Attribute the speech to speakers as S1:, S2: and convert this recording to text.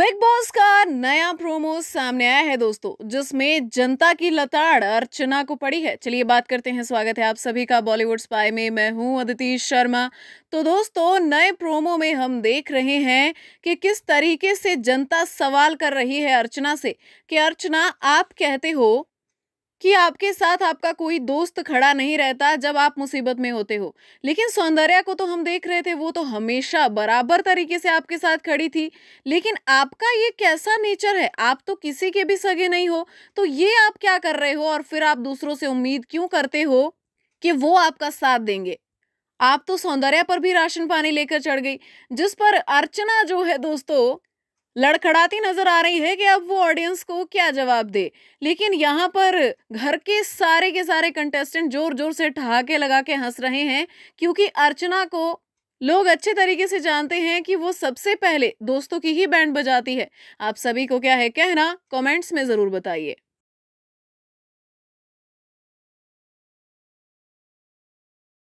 S1: big boss का नया promo सामने आया है दोस्तों जिसमें जनता की लताड़ अर्चना को पड़ी है चलिए बात करते हैं स्वागत है आप सभी का बॉलीवुड स्पाई में मैं हूं अदिति शर्मा तो दोस्तों नए प्रोमो में हम देख रहे हैं कि किस तरीके से जनता सवाल कर रही है अर्चना से कि अर्चना आप कहते हो कि आपके साथ आपका कोई दोस्त खड़ा नहीं रहता जब आप मुसीबत में होते हो लेकिन सौंदर्या को तो हम देख रहे थे वो तो हमेशा बराबर तरीके से आपके साथ खड़ी थी लेकिन आपका ये कैसा नेचर है आप तो किसी के भी सगे नहीं हो तो ये आप क्या कर रहे हो और फिर आप दूसरों से उम्मीद क्यों करते हो कि वो आपका साथ देंगे आप तो सौंदर्या पर भी राशन पानी लेकर चढ़ गई जिस पर अर्चना जो है दोस्तों लड़खड़ाती नजर आ रही है कि अब वो ऑडियंस को क्या जवाब दे लेकिन यहाँ पर घर के सारे के सारे कंटेस्टेंट जोर जोर से ठहाके लगा के हंस रहे हैं क्योंकि अर्चना को लोग अच्छे तरीके से जानते हैं कि वो सबसे पहले दोस्तों की ही बैंड बजाती है आप सभी को क्या है कहना कमेंट्स में ज़रूर बताइए